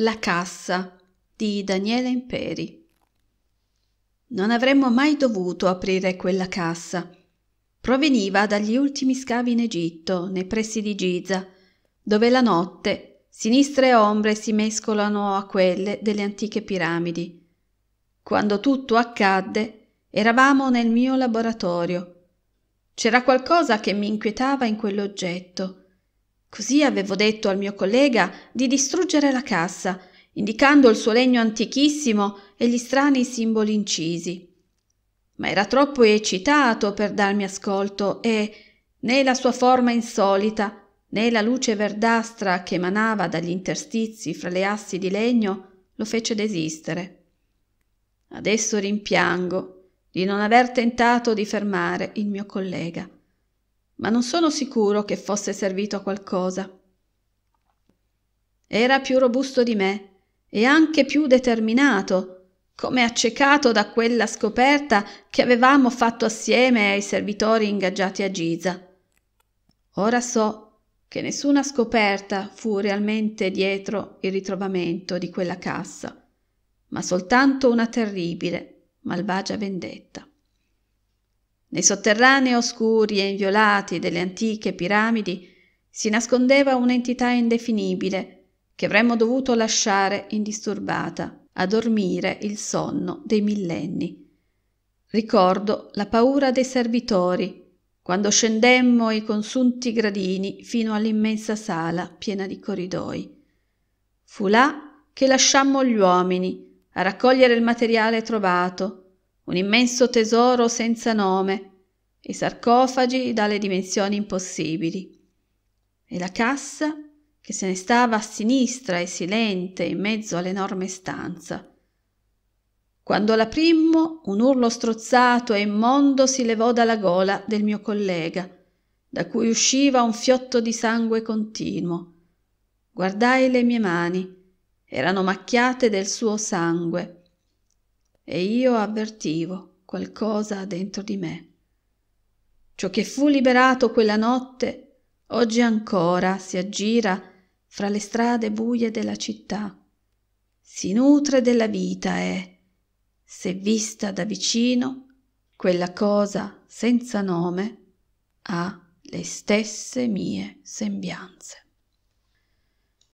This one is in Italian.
La cassa di Daniele Imperi. Non avremmo mai dovuto aprire quella cassa. Proveniva dagli ultimi scavi in Egitto, nei pressi di Giza, dove la notte sinistre ombre si mescolano a quelle delle antiche piramidi. Quando tutto accadde, eravamo nel mio laboratorio. C'era qualcosa che mi inquietava in quell'oggetto Così avevo detto al mio collega di distruggere la cassa, indicando il suo legno antichissimo e gli strani simboli incisi. Ma era troppo eccitato per darmi ascolto e né la sua forma insolita, né la luce verdastra che emanava dagli interstizi fra le assi di legno lo fece desistere. Adesso rimpiango di non aver tentato di fermare il mio collega ma non sono sicuro che fosse servito a qualcosa. Era più robusto di me e anche più determinato, come accecato da quella scoperta che avevamo fatto assieme ai servitori ingaggiati a Giza. Ora so che nessuna scoperta fu realmente dietro il ritrovamento di quella cassa, ma soltanto una terribile, malvagia vendetta. Nei sotterranei oscuri e inviolati delle antiche piramidi si nascondeva un'entità indefinibile che avremmo dovuto lasciare indisturbata a dormire il sonno dei millenni. Ricordo la paura dei servitori quando scendemmo i consunti gradini fino all'immensa sala piena di corridoi. Fu là che lasciammo gli uomini a raccogliere il materiale trovato un immenso tesoro senza nome, i sarcofagi dalle dimensioni impossibili. E la cassa che se ne stava a sinistra e silente in mezzo all'enorme stanza. Quando l'aprimmo, un urlo strozzato e immondo si levò dalla gola del mio collega, da cui usciva un fiotto di sangue continuo. Guardai le mie mani, erano macchiate del suo sangue e io avvertivo qualcosa dentro di me. Ciò che fu liberato quella notte, oggi ancora si aggira fra le strade buie della città, si nutre della vita e, se vista da vicino, quella cosa senza nome ha le stesse mie sembianze.